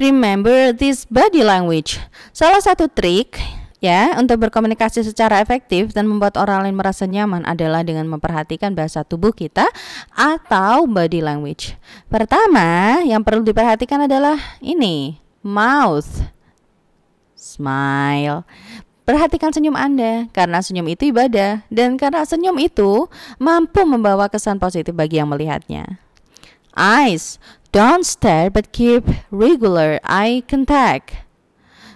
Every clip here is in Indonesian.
Remember this body language. Salah satu trik ya untuk berkomunikasi secara efektif dan membuat orang lain merasa nyaman adalah dengan memperhatikan bahasa tubuh kita atau body language. Pertama, yang perlu diperhatikan adalah ini, mouth. Smile. Perhatikan senyum Anda, karena senyum itu ibadah, dan karena senyum itu mampu membawa kesan positif bagi yang melihatnya. Eyes. Don't stare but keep regular eye contact.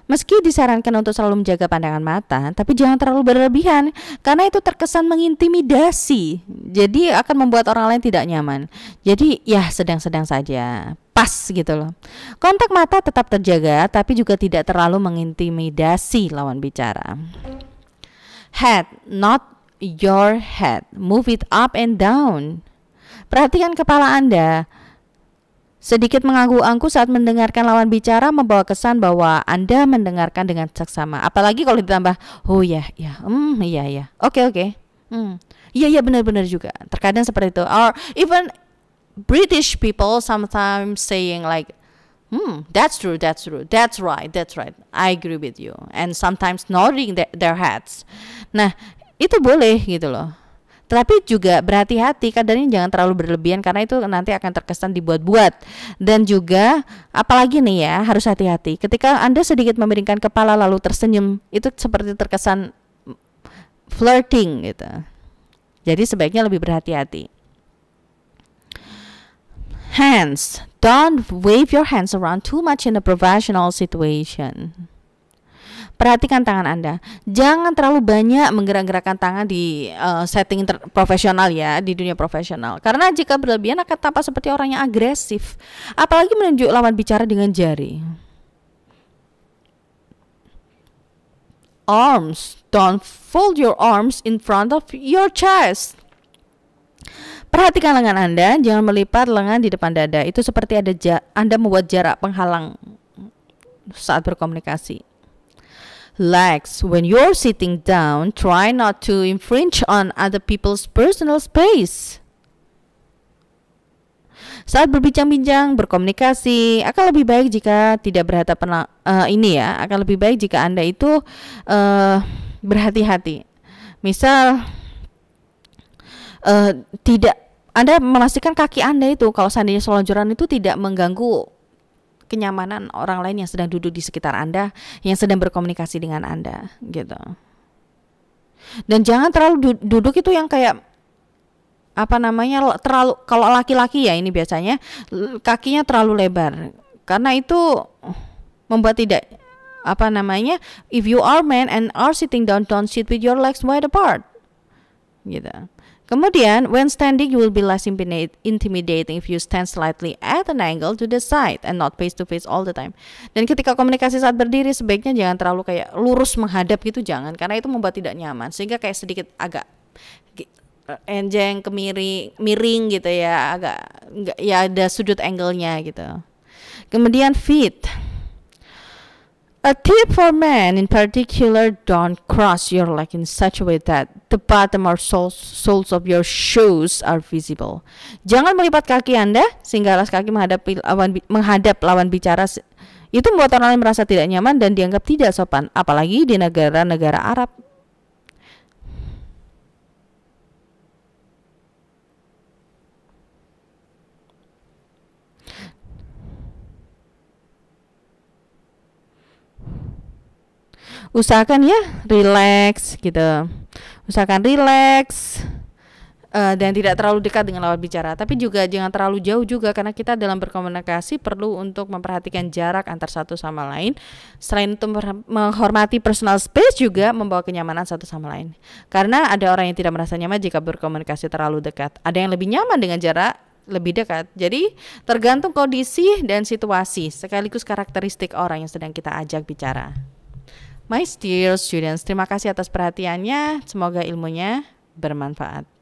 Meski disarankan untuk selalu menjaga pandangan mata, tapi jangan terlalu berlebihan karena itu terkesan mengintimidasi. Jadi akan membuat orang lain tidak nyaman. Jadi ya sedang-sedang saja, pas gitu loh. Kontak mata tetap terjaga tapi juga tidak terlalu mengintimidasi lawan bicara. Head, not your head. Move it up and down. Perhatikan kepala Anda. Sedikit mengangguk-angguk saat mendengarkan lawan bicara membawa kesan bahwa Anda mendengarkan dengan seksama. Apalagi kalau ditambah, oh ya, ya, hmm, iya, ya, oke, okay, oke, okay. hmm, ya, iya, benar-benar iya, juga. Terkadang seperti itu. Or even British people sometimes saying like, hmm, that's true, that's true, that's right, that's right. I agree with you. And sometimes nodding their heads. Nah, itu boleh gitu loh tetapi juga berhati-hati kadarnya jangan terlalu berlebihan karena itu nanti akan terkesan dibuat-buat. Dan juga apalagi nih ya harus hati-hati. Ketika Anda sedikit memiringkan kepala lalu tersenyum itu seperti terkesan flirting gitu. Jadi sebaiknya lebih berhati-hati. Hands, don't wave your hands around too much in a professional situation. Perhatikan tangan Anda. Jangan terlalu banyak menggerak-gerakkan tangan di uh, setting profesional ya, di dunia profesional. Karena jika berlebihan akan tampak seperti orang yang agresif, apalagi menunjuk lawan bicara dengan jari. Arms, don't fold your arms in front of your chest. Perhatikan lengan Anda, jangan melipat lengan di depan dada. Itu seperti ada Anda membuat jarak penghalang saat berkomunikasi. Legs, when you're sitting down, try not to infringe on other people's personal space. Saat berbincang-bincang, berkomunikasi, akan lebih baik jika tidak berhadapan uh, ini ya, akan lebih baik jika Anda itu uh, berhati-hati. Misal uh, tidak Anda memastikan kaki Anda itu kalau seandainya selonjoran itu tidak mengganggu kenyamanan orang lain yang sedang duduk di sekitar Anda, yang sedang berkomunikasi dengan Anda gitu. Dan jangan terlalu duduk itu yang kayak apa namanya terlalu kalau laki-laki ya ini biasanya kakinya terlalu lebar karena itu membuat tidak apa namanya if you are man and are sitting down don't sit with your legs wide apart gitu Kemudian, when standing, you will be less intimidating if you stand slightly at an angle to the side and not face to face all the time. Dan ketika komunikasi saat berdiri, sebaiknya jangan terlalu kayak lurus menghadap gitu, jangan. Karena itu membuat tidak nyaman, sehingga kayak sedikit agak eh, enjeng, kemiring, miring gitu ya, agak ya ada sudut angle-nya gitu. Kemudian feet. A tip for men in particular don't cross your leg in such a way that the bottom or soles, of your shoes are visible. Jangan melipat kaki Anda sehingga alas kaki menghadapi lawan, menghadap lawan bicara itu membuat orang lain merasa tidak nyaman dan dianggap tidak sopan, apalagi di negara-negara Arab. usahakan ya relax gitu usahakan relax uh, dan tidak terlalu dekat dengan lawan bicara tapi juga jangan terlalu jauh juga karena kita dalam berkomunikasi perlu untuk memperhatikan jarak antar satu sama lain selain untuk menghormati personal space juga membawa kenyamanan satu sama lain karena ada orang yang tidak merasa nyaman jika berkomunikasi terlalu dekat ada yang lebih nyaman dengan jarak lebih dekat. Jadi tergantung kondisi dan situasi, sekaligus karakteristik orang yang sedang kita ajak bicara. My dear students, terima kasih atas perhatiannya. Semoga ilmunya bermanfaat.